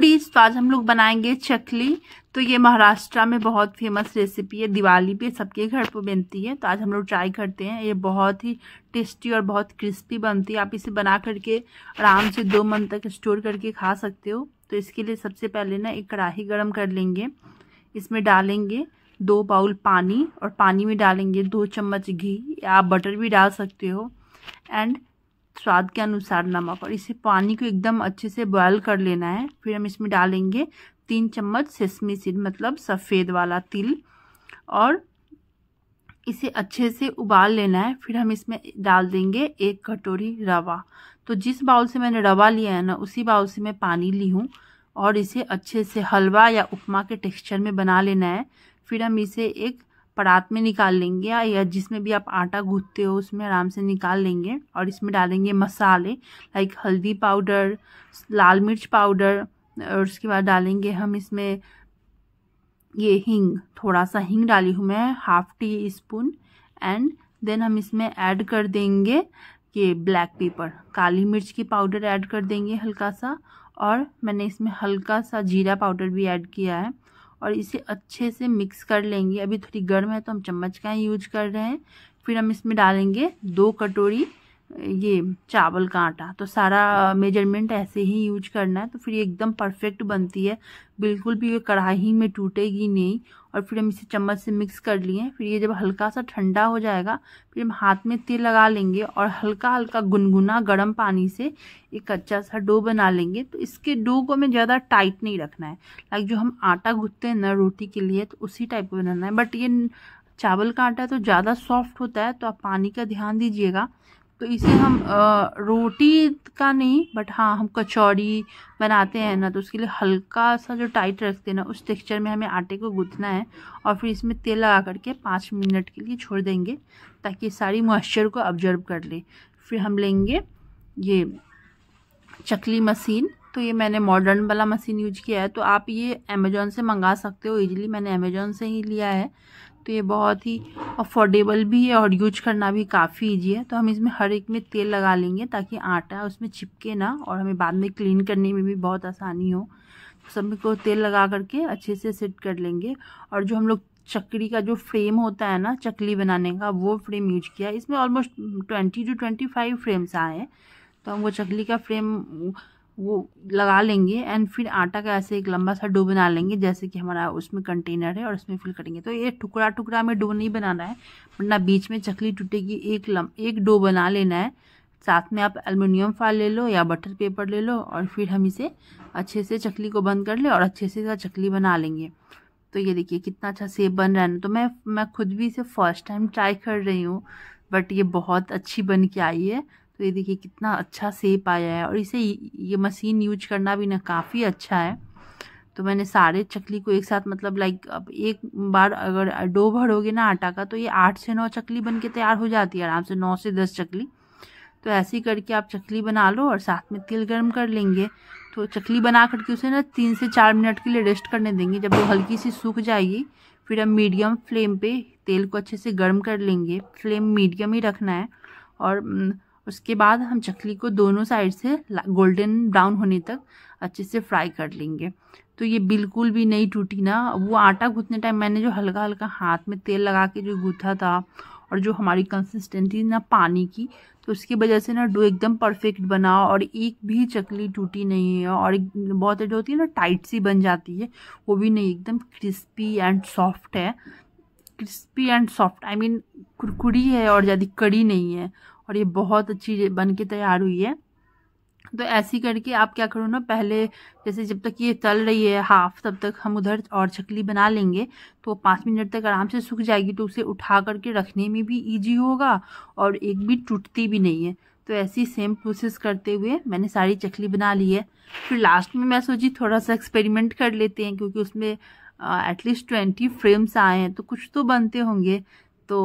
Foodies तो आज हम लोग बनाएंगे चकली तो ये महाराष्ट्र में बहुत फेमस रेसिपी है दिवाली पे सबके घर पर बनती है तो आज हम लोग ट्राई करते हैं ये बहुत ही टेस्टी और बहुत क्रिस्पी बनती है आप इसे बना करके आराम से दो मंथ तक स्टोर करके खा सकते हो तो इसके लिए सबसे पहले ना एक कढ़ाही गर्म कर लेंगे इसमें डालेंगे दो बाउल पानी और पानी में डालेंगे दो चम्मच घी या आप बटर भी डाल सकते हो एंड स्वाद के अनुसार नमक और इसे पानी को एकदम अच्छे से बॉयल कर लेना है फिर हम इसमें डालेंगे तीन चम्मच सेसमी सीड मतलब सफ़ेद वाला तिल और इसे अच्छे से उबाल लेना है फिर हम इसमें डाल देंगे एक कटोरी रवा तो जिस बाउल से मैंने रवा लिया है ना उसी बाउल से मैं पानी ली हूँ और इसे अच्छे से हलवा या उपमा के टेक्सचर में बना लेना है फिर हम इसे एक परात में निकाल लेंगे या जिसमें भी आप आटा गूंथते हो उसमें आराम से निकाल लेंगे और इसमें डालेंगे मसाले लाइक हल्दी पाउडर लाल मिर्च पाउडर और उसके बाद डालेंगे हम इसमें ये हींग थोड़ा सा हींग डाली हूँ मैं half teaspoon and then हम इसमें ऐड कर देंगे ये ब्लैक पेपर काली मिर्च की पाउडर ऐड कर देंगे हल्का सा और मैंने इसमें हल्का सा जीरा पाउडर भी ऐड किया है और इसे अच्छे से मिक्स कर लेंगे अभी थोड़ी गर्म है तो हम चम्मच का ही यूज कर रहे हैं फिर हम इसमें डालेंगे दो कटोरी ये चावल का आटा तो सारा मेजरमेंट हाँ। ऐसे ही यूज करना है तो फिर ये एकदम परफेक्ट बनती है बिल्कुल भी ये कढ़ाई में टूटेगी नहीं और फिर हम इसे चम्मच से मिक्स कर लिए फिर ये जब हल्का सा ठंडा हो जाएगा फिर हम हाथ में तेल लगा लेंगे और हल्का हल्का गुनगुना गर्म पानी से एक अच्छा सा डो बना लेंगे तो इसके डो को हमें ज़्यादा टाइट नहीं रखना है लाइक जो हम आटा गूँथते हैं ना रोटी के लिए तो उसी टाइप का बनाना है बट ये चावल का आटा तो ज़्यादा सॉफ्ट होता है तो आप पानी का ध्यान दीजिएगा तो इसे हम रोटी का नहीं बट हाँ हम कचौड़ी बनाते हैं ना तो उसके लिए हल्का सा जो टाइट रखते हैं ना उस टेक्सचर में हमें आटे को गूंथना है और फिर इसमें तेल लगा करके पाँच मिनट के लिए छोड़ देंगे ताकि सारी मॉइस्चर को ऑब्जर्व कर ले फिर हम लेंगे ये चकली मशीन तो ये मैंने मॉडर्न वाला मशीन यूज किया है तो आप ये अमेजोन से मंगा सकते हो इजीली मैंने अमेजोन से ही लिया है तो ये बहुत ही अफोर्डेबल भी है और यूज करना भी काफ़ी ईजी है तो हम इसमें हर एक में तेल लगा लेंगे ताकि आटा उसमें चिपके ना और हमें बाद में क्लीन करने में भी बहुत आसानी हो तो सब को तेल लगा करके अच्छे से सेट कर लेंगे और जो हम लोग चकड़ी का जो फ्रेम होता है ना चकली बनाने का वो फ्रेम यूज किया इसमें almost twenty two twenty five frames आए हैं तो हम वो चकली का फ्रेम वो लगा लेंगे एंड फिर आटा का ऐसे एक लंबा सा डो बना लेंगे जैसे कि हमारा उसमें कंटेनर है और उसमें फिल करेंगे तो ये टुकड़ा टुकड़ा हमें डो नहीं बनाना है वरना बीच में चकली टूटेगी एक लम एक डो बना लेना है साथ में आप एलमिनियम फाइल ले लो या बटर पेपर ले लो और फिर हम इसे अच्छे से चकली को बंद कर लें और अच्छे से चकली बना लेंगे तो ये देखिए कितना अच्छा सेब बन रहा है ना तो मैं मैं खुद भी इसे फर्स्ट टाइम ट्राई कर रही हूँ बट ये बहुत अच्छी बन के आई है तो ये देखिए कितना अच्छा सेप आया है और इसे ये मशीन यूज करना भी ना काफ़ी अच्छा है तो मैंने सारे चकली को एक साथ मतलब लाइक अब एक बार अगर डो भरोगे ना आटा का तो ये आठ से नौ चकली बन के तैयार हो जाती है आराम से नौ से दस चकली तो ऐसे ही करके आप चकली बना लो और साथ में तेल गर्म कर लेंगे तो चकली बना करके उसे ना तीन से चार मिनट के लिए रेस्ट करने देंगे जब वो हल्की सी सूख जाएगी फिर हम मीडियम फ्लेम पे तेल को अच्छे से गर्म कर लेंगे फ्लेम मीडियम ही रखना है और उसके बाद हम चकली को दोनों साइड से गोल्डन ब्राउन होने तक अच्छे से फ्राई कर लेंगे तो ये बिल्कुल भी नहीं टूटी ना वो आटा गूँथने टाइम मैंने जो हल्का हल्का हाथ में तेल लगा के जो गूँथा था और जो हमारी कंसिस्टेंसी ना पानी की तो उसकी वजह से ना डो एकदम परफेक्ट बना और एक भी चकली टूटी नहीं है और बहुत जो होती है ना टाइट सी बन जाती है वो भी नहीं एकदम क्रिस्पी एंड सॉफ्ट है crispy and soft I mean कुरकुरी है और ज़्यादा कड़ी नहीं है और ये बहुत अच्छी बन के तैयार हुई है तो ऐसी करके आप क्या करो ना पहले जैसे जब तक ये तल रही है हाफ तब तक हम उधर और चकली बना लेंगे तो पाँच मिनट तक आराम से सूख जाएगी तो उसे उठा करके रखने में भी इजी होगा और एक भी टूटती भी नहीं है तो ऐसी सेम प्रोसेस करते हुए मैंने सारी चकली बना ली है फिर लास्ट में मैं सोची थोड़ा सा एक्सपेरिमेंट कर लेते हैं क्योंकि उसमें एटलीस्ट ट्वेंटी फ्रेम्स आए हैं तो कुछ तो बनते होंगे तो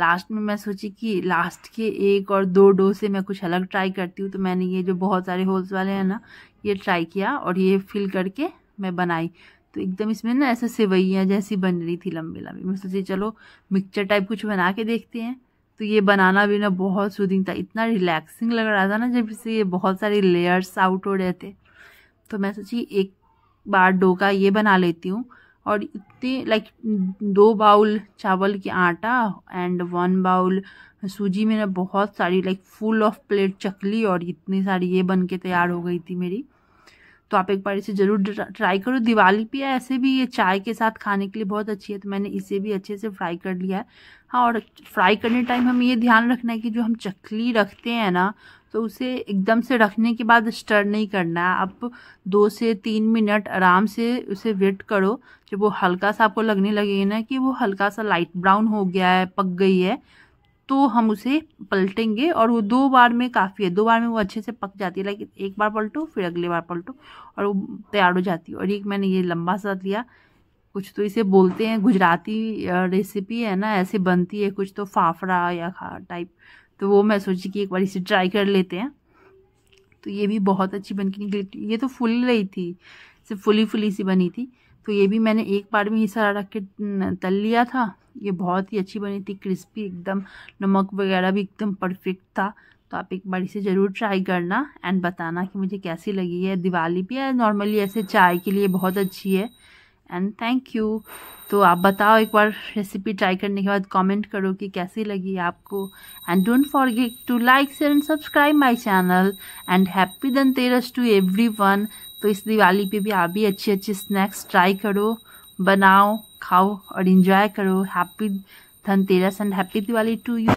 लास्ट में मैं सोची कि लास्ट के एक और दो डो से मैं कुछ अलग ट्राई करती हूँ तो मैंने ये जो बहुत सारे होल्स वाले हैं ना ये ट्राई किया और ये फिल करके मैं बनाई तो एकदम इसमें ना ऐसे सेवैयाँ जैसी बन रही थी लंबी लंबी मैं सोची चलो मिक्सचर टाइप कुछ बना के देखते हैं तो ये बनाना भी ना बहुत सूदिंग था इतना रिलैक्सिंग लग रहा था ना जब इससे ये बहुत सारे लेयर्स आउट हो रहे थे तो मैं सोची एक बार डो का ये बना लेती हूँ और इतने लाइक दो बाउल चावल के आटा एंड वन बाउल सूजी में बहुत सारी लाइक फुल ऑफ प्लेट चकली और इतनी सारी ये बन के तैयार हो गई थी मेरी तो आप एक बार इसे ज़रूर ट्राई करो दिवाली पे ऐसे भी ये चाय के साथ खाने के लिए बहुत अच्छी है तो मैंने इसे भी अच्छे से फ्राई कर लिया है हाँ और फ्राई करने टाइम हमें ये ध्यान रखना है कि जो हम चकली रखते हैं ना तो उसे एकदम से रखने के बाद स्टर नहीं करना है आप दो से तीन मिनट आराम से उसे वेट करो जब वो हल्का सा आपको लगने लगे ना कि वो हल्का सा लाइट ब्राउन हो गया है पक गई है तो हम उसे पलटेंगे और वो दो बार में काफ़ी है दो बार में वो अच्छे से पक जाती है लाइक एक बार पलटो फिर अगले बार पलटो और वो तैयार हो जाती है और एक मैंने ये लंबा सा लिया कुछ तो इसे बोलते हैं गुजराती रेसिपी है ना ऐसे बनती है कुछ तो फाफड़ा या खा टाइप तो वो मैं सोची कि एक बार इसे ट्राई कर लेते हैं तो ये भी बहुत अच्छी बन के निकली ये तो फुल रही थी सिर्फ फुली फुली सी बनी थी तो ये भी मैंने एक बार में ही सारा रख के तल लिया था ये बहुत ही अच्छी बनी थी क्रिस्पी एकदम नमक वगैरह भी एकदम परफेक्ट था तो आप एक बार इसे ज़रूर ट्राई करना एंड बताना कि मुझे कैसी लगी है दिवाली पे या नॉर्मली ऐसे चाय के लिए बहुत अच्छी है एंड थैंक यू तो आप बताओ एक बार रेसिपी ट्राई करने के बाद कमेंट करो कि कैसी लगी आपको and don't forget to like share and subscribe my channel and happy Dhanteras to everyone तो इस दिवाली पे भी आप भी अच्छे अच्छे स्नैक्स ट्राई करो बनाओ खाओ और इन्जॉय करो happy Dhanteras and happy Diwali to you